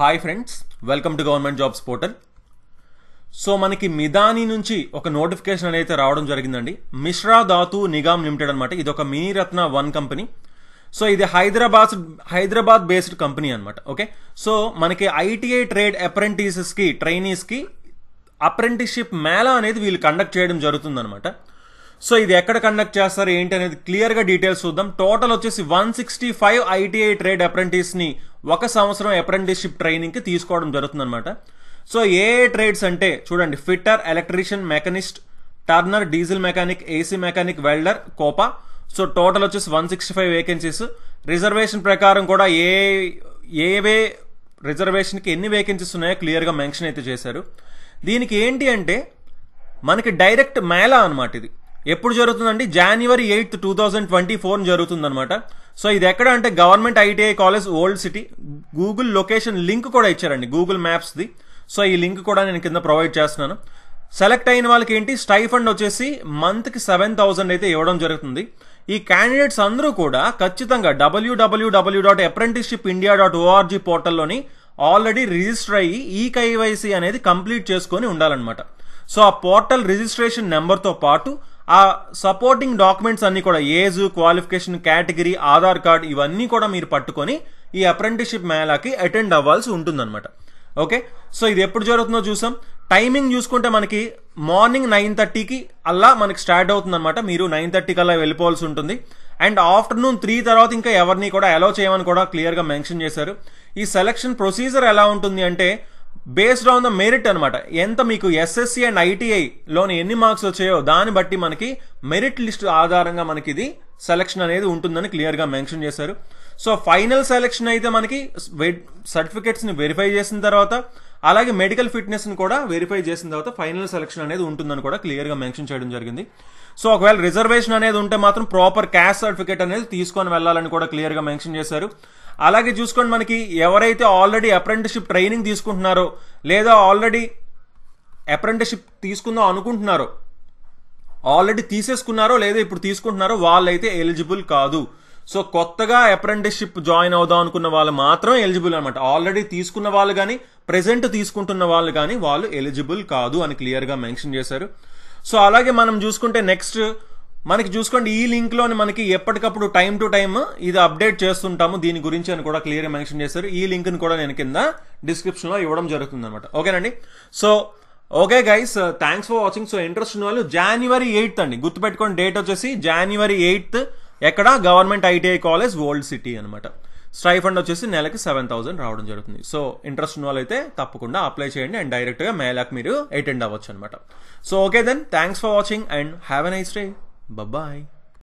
hi friends welcome to government jobs portal so మనకి మిదాని నుంచి ఒక నోటిఫికేషన్ అనేది రావడం జరిగిందండి మిశ్రా ధాతు నిగామ్ లిమిటెడ్ అనమాట ఇది ఒక mini Ratna one company so ఇది హైదరాబాద్ హైదరాబాద్ బేస్డ్ కంపెనీ అనమాట ఓకే సో మనకి ఐటీఐ ట్రేడ్ అప్రెంటిసెస్కి ట్రైనీస్కి అప్రెంటిస్షిప్ మేళా అనేది వీళ్ళు కండక్ట్ చేయడం జరుగుతుందనమాట సో ఇది ఎక్కడ కండక్ట్ చేస్తారు ఏంటి అనేది క్లియర్గా డీటెయిల్స్ చూద్దాం టోటల్ వచ్చేసి one sixty five ITI trade అప్రెంటిస్ని ఒక సంవత్సరం అప్రెంటిస్షిప్ ట్రైనింగ్కి తీసుకోవడం జరుగుతుంది అనమాట సో ఏ ట్రేడ్స్ అంటే చూడండి fitter electrician machinist turner diesel mechanic AC mechanic welder COPA so total వచ్చేసి one sixty five vacancies reservation ప్రకారం కూడా ఏ ఏవే రిజర్వేషన్కి ఎన్ని వేకెన్సీస్ ఉన్నాయో క్లియర్గా మెన్షన్ అయితే చేశారు దీనికి ఏంటి అంటే మనకి డైరెక్ట్ మేళ అనమాట ఇది ఎప్పుడు జరుగుతుందండి జనవరి eighth two thousand twenty four జరుగుతుందనమాట సో ఇది ఎక్కడ అంటే government ITI college old city Google location link కూడా ఇచ్చారండి గూగుల్ మ్యాప్స్ది సో ఈ లింక్ కూడా నేను కింద ప్రొవైడ్ చేస్తున్నాను సెలెక్ట్ అయిన వాళ్ళకి ఏంటి స్టైఫండ్ వచ్చేసి మంత్కి సెవెన్ థౌజండ్ అయితే ఇవ్వడం జరుగుతుంది ఈ క్యాండిడేట్స్ అందరూ కూడా ఖచ్చితంగా డబ్ల్యూడబ్ల్యూడబ్ల్యూ dot apprenticeship India dot O R G పోర్టల్లోని ఆల్రెడీ రిజిస్టర్ అయ్యి ఈ కైవైసీ అనేది కంప్లీట్ చేసుకొని ఉండాలన్నమాట సో ఆ పోర్టల్ రిజిస్ట్రేషన్ నెంబర్తో పాటు ఆ సపోర్టింగ్ డాక్యుమెంట్స్ అన్ని కూడా age qualification category Aadhaar card ఇవన్నీ కూడా మీరు పట్టుకొని ఈ అప్రెంటిషిప్ మేళాకి అటెండ్ అవ్వాల్సి ఉంటుందన్నమాట ఓకే సో ఇది ఎప్పుడు జరుగుతుందో చూసాం టైమింగ్ చూసుకుంటే మనకి మార్నింగ్ నైన్ థర్టీకి అలా మనకి స్టార్ట్ అవుతుందన్నమాట మీరు నైన్ థర్టీకి అలా వెళ్ళిపోవాల్సి ఉంటుంది అండ్ ఆఫ్టర్నూన్ త్రీ తర్వాత ఇంకా ఎవరిని కూడా అలో చేయమని కూడా క్లియర్గా మెన్షన్ చేశారు ఈ సెలక్షన్ ప్రొసీజర్ ఎలా ఉంటుంది అంటే బేస్డ్ ఆన్ ద మెరిట్ అనమాట ఎంత మీకు ఎస్ఎస్సి అండ్ ఐటీఐలోని ఎన్ని మార్క్స్ వచ్చాయో దాన్ని బట్టి మనకి మెరిట్ లిస్ట్ ఆధారంగా మనకి ఇది సెలక్షన్ అనేది ఉంటుందని క్లియర్గా మెన్షన్ చేశారు సో ఫైనల్ సెలక్షన్ అయితే మనకి సర్టిఫికెట్స్ని వెరిఫై చేసిన తర్వాత అలాగే మెడికల్ ఫిట్నెస్ని కూడా వెరిఫై చేసిన తర్వాత ఫైనల్ సెలక్షన్ అనేది ఉంటుందని కూడా క్లియర్గా మెన్షన్ చేయడం జరిగింది సో ఒకవేళ రిజర్వేషన్ అనేది ఉంటే మాత్రం ప్రాపర్ క్యాస్ట్ సర్టిఫికేట్ అనేది తీసుకొని వెళ్ళాలని కూడా క్లియర్గా మెన్షన్ చేశారు అలాగే చూసుకోండి మనకి ఎవరైతే ఆల్రెడీ అప్రెంటిషిప్ ట్రైనింగ్ తీసుకుంటున్నారో లేదా ఆల్రెడీ అప్రెంటిషిప్ తీసుకుందాం అనుకుంటున్నారో ఆల్రెడీ తీసేసుకున్నారో లేదా ఇప్పుడు తీసుకుంటున్నారో వాళ్ళైతే ఎలిజిబుల్ కాదు సో కొత్తగా అప్రెంటిస్షిప్ జాయిన్ అవుదాం అనుకున్న వాళ్ళు మాత్రం ఎలిజిబుల్ అనమాట ఆల్రెడీ తీసుకున్న వాళ్ళు కానీ ప్రెసెంట్ తీసుకుంటున్న వాళ్ళు కానీ వాళ్ళు ఎలిజిబుల్ కాదు అని క్లియర్గా మెన్షన్ చేశారు సో అలాగే మనం చూసుకుంటే నెక్స్ట్ మనకి చూసుకోండి ఈ లింక్లోని మనకి ఎప్పటికప్పుడు టైం టు టైం ఇది అప్డేట్ చేస్తుంటాము దీని గురించి అని కూడా క్లియర్గా మెన్షన్ చేశారు ఈ లింక్ని కూడా నేను కింద డిస్క్రిప్షన్లో ఇవ్వడం జరుగుతుంది అనమాట ఓకేనండి so okay guys thanks for watching so interest ఉన్న వాళ్ళు జనవరి ఎయిత్ అండి గుర్తుపెట్టుకోండి డేట్ వచ్చేసి జనవరి ఎయిత్ ఎక్కడ government ITI college old city అనమాట స్ట్రైఫండ్ వచ్చేసి నెలకి సెవెన్ థౌసండ్ రావడం జరుగుతుంది సో ఇంట్రెస్ట్ ఉన్న వాళ్ళు అయితే తప్పకుండా అప్లై చేయండి అండ్ డైరెక్ట్గా మేలాక్ మీరు అటెండ్ అవ్వచ్చు అనమాట so okay then thanks for watching and have a nice day bye